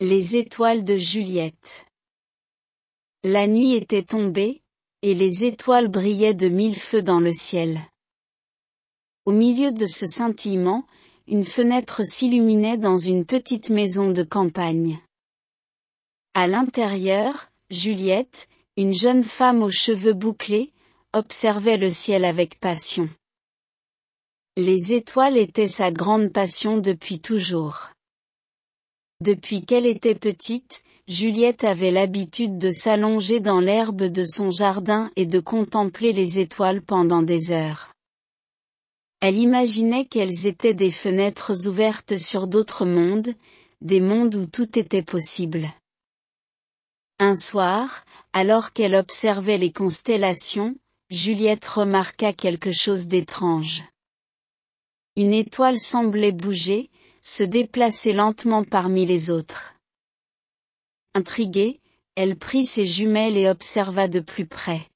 Les étoiles de Juliette. La nuit était tombée, et les étoiles brillaient de mille feux dans le ciel. Au milieu de ce scintillement, une fenêtre s'illuminait dans une petite maison de campagne. À l'intérieur, Juliette, une jeune femme aux cheveux bouclés, observait le ciel avec passion. Les étoiles étaient sa grande passion depuis toujours. Depuis qu'elle était petite, Juliette avait l'habitude de s'allonger dans l'herbe de son jardin et de contempler les étoiles pendant des heures. Elle imaginait qu'elles étaient des fenêtres ouvertes sur d'autres mondes, des mondes où tout était possible. Un soir, alors qu'elle observait les constellations, Juliette remarqua quelque chose d'étrange. Une étoile semblait bouger, se déplaçait lentement parmi les autres. Intriguée, elle prit ses jumelles et observa de plus près.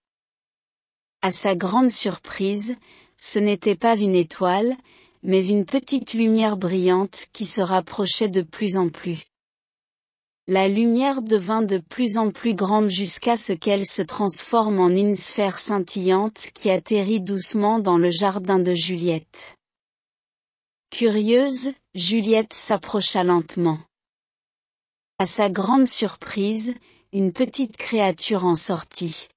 À sa grande surprise, ce n'était pas une étoile, mais une petite lumière brillante qui se rapprochait de plus en plus. La lumière devint de plus en plus grande jusqu'à ce qu'elle se transforme en une sphère scintillante qui atterrit doucement dans le jardin de Juliette. Curieuse, Juliette s'approcha lentement. À sa grande surprise, une petite créature en sortit.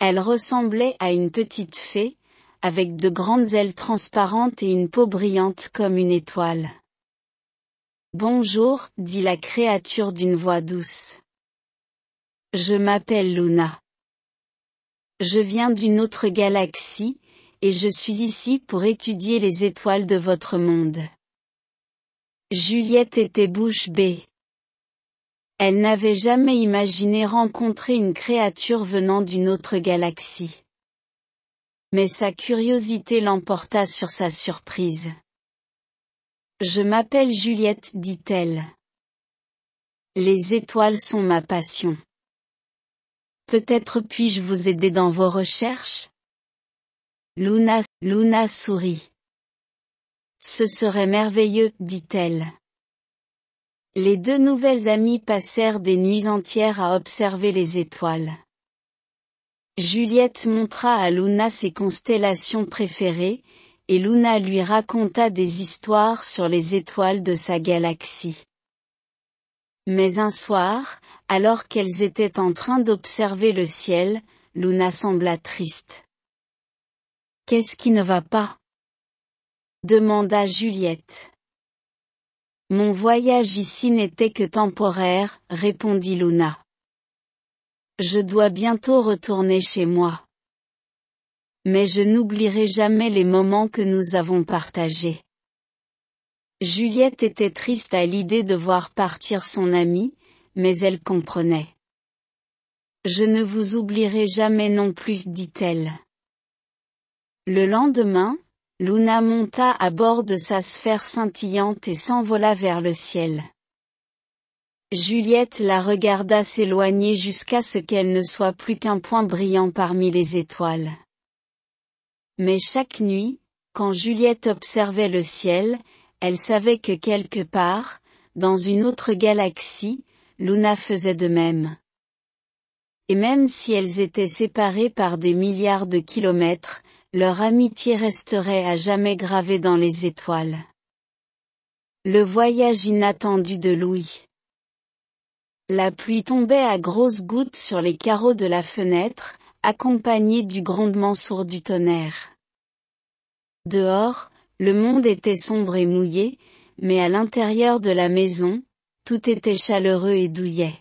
Elle ressemblait à une petite fée, avec de grandes ailes transparentes et une peau brillante comme une étoile. Bonjour, dit la créature d'une voix douce. Je m'appelle Luna. Je viens d'une autre galaxie, et je suis ici pour étudier les étoiles de votre monde. Juliette était bouche bée. Elle n'avait jamais imaginé rencontrer une créature venant d'une autre galaxie. Mais sa curiosité l'emporta sur sa surprise. Je m'appelle Juliette, dit-elle. Les étoiles sont ma passion. Peut-être puis-je vous aider dans vos recherches Luna, sourit. Ce serait merveilleux, dit-elle. Les deux nouvelles amies passèrent des nuits entières à observer les étoiles. Juliette montra à Luna ses constellations préférées, et Luna lui raconta des histoires sur les étoiles de sa galaxie. Mais un soir, alors qu'elles étaient en train d'observer le ciel, Luna sembla triste. Qu'est-ce qui ne va pas demanda Juliette. Mon voyage ici n'était que temporaire, répondit Luna. Je dois bientôt retourner chez moi. Mais je n'oublierai jamais les moments que nous avons partagés. Juliette était triste à l'idée de voir partir son amie, mais elle comprenait. Je ne vous oublierai jamais non plus, dit-elle. Le lendemain, Luna monta à bord de sa sphère scintillante et s'envola vers le ciel. Juliette la regarda s'éloigner jusqu'à ce qu'elle ne soit plus qu'un point brillant parmi les étoiles. Mais chaque nuit, quand Juliette observait le ciel, elle savait que quelque part, dans une autre galaxie, Luna faisait de même. Et même si elles étaient séparées par des milliards de kilomètres, leur amitié resterait à jamais gravée dans les étoiles. Le voyage inattendu de Louis. La pluie tombait à grosses gouttes sur les carreaux de la fenêtre, accompagnée du grondement sourd du tonnerre. Dehors, le monde était sombre et mouillé, mais à l'intérieur de la maison, tout était chaleureux et douillet.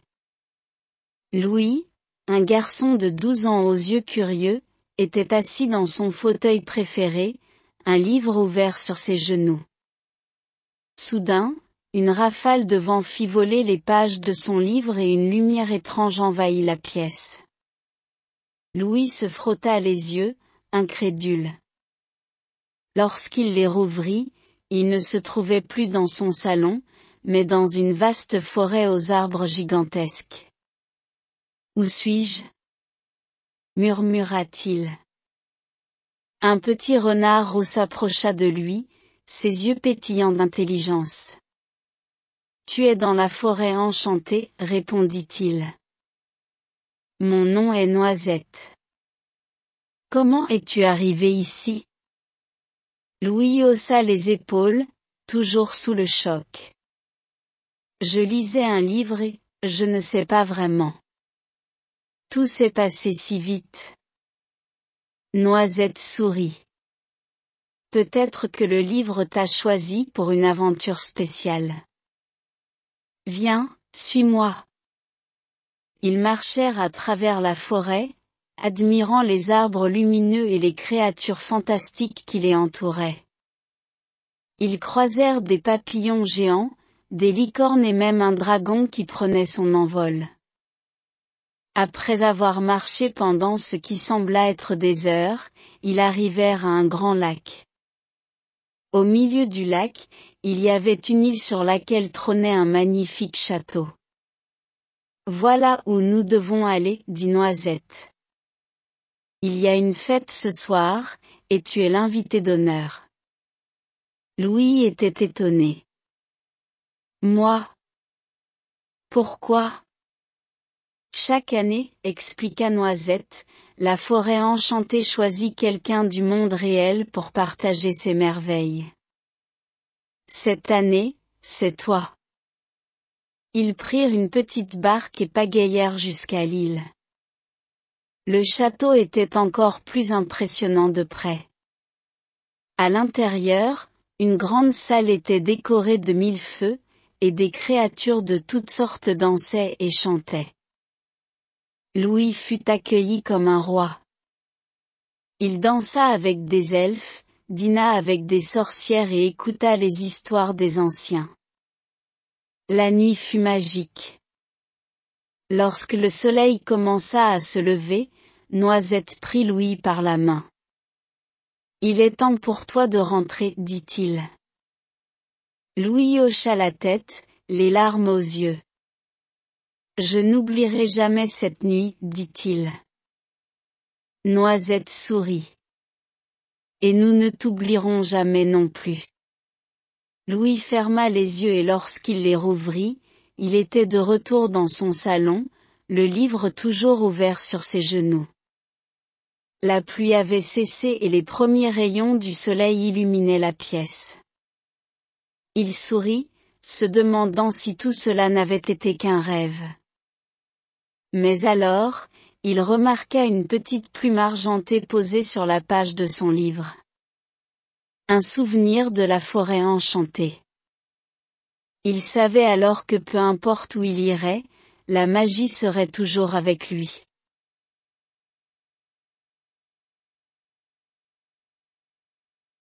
Louis, un garçon de douze ans aux yeux curieux, était assis dans son fauteuil préféré, un livre ouvert sur ses genoux. Soudain, une rafale de vent fit voler les pages de son livre et une lumière étrange envahit la pièce. Louis se frotta les yeux, incrédule. Lorsqu'il les rouvrit, il ne se trouvait plus dans son salon, mais dans une vaste forêt aux arbres gigantesques. Où suis-je murmura-t-il. Un petit renard roux s'approcha de lui, ses yeux pétillants d'intelligence. Tu es dans la forêt enchantée, répondit-il. Mon nom est Noisette. Comment es-tu arrivé ici Louis haussa les épaules, toujours sous le choc. Je lisais un livre et, je ne sais pas vraiment. Tout s'est passé si vite. Noisette sourit. Peut-être que le livre t'a choisi pour une aventure spéciale. Viens, suis-moi. Ils marchèrent à travers la forêt, admirant les arbres lumineux et les créatures fantastiques qui les entouraient. Ils croisèrent des papillons géants, des licornes et même un dragon qui prenait son envol. Après avoir marché pendant ce qui sembla être des heures, ils arrivèrent à un grand lac. Au milieu du lac, il y avait une île sur laquelle trônait un magnifique château. Voilà où nous devons aller, dit Noisette. Il y a une fête ce soir, et tu es l'invité d'honneur. Louis était étonné. Moi Pourquoi chaque année, expliqua Noisette, la forêt enchantée choisit quelqu'un du monde réel pour partager ses merveilles. Cette année, c'est toi. Ils prirent une petite barque et pagayèrent jusqu'à l'île. Le château était encore plus impressionnant de près. À l'intérieur, une grande salle était décorée de mille feux, et des créatures de toutes sortes dansaient et chantaient. Louis fut accueilli comme un roi. Il dansa avec des elfes, dîna avec des sorcières et écouta les histoires des anciens. La nuit fut magique. Lorsque le soleil commença à se lever, Noisette prit Louis par la main. Il est temps pour toi de rentrer, dit-il. Louis hocha la tête, les larmes aux yeux. Je n'oublierai jamais cette nuit, dit-il. Noisette sourit. Et nous ne t'oublierons jamais non plus. Louis ferma les yeux et lorsqu'il les rouvrit, il était de retour dans son salon, le livre toujours ouvert sur ses genoux. La pluie avait cessé et les premiers rayons du soleil illuminaient la pièce. Il sourit, se demandant si tout cela n'avait été qu'un rêve. Mais alors, il remarqua une petite plume argentée posée sur la page de son livre. Un souvenir de la forêt enchantée. Il savait alors que peu importe où il irait, la magie serait toujours avec lui.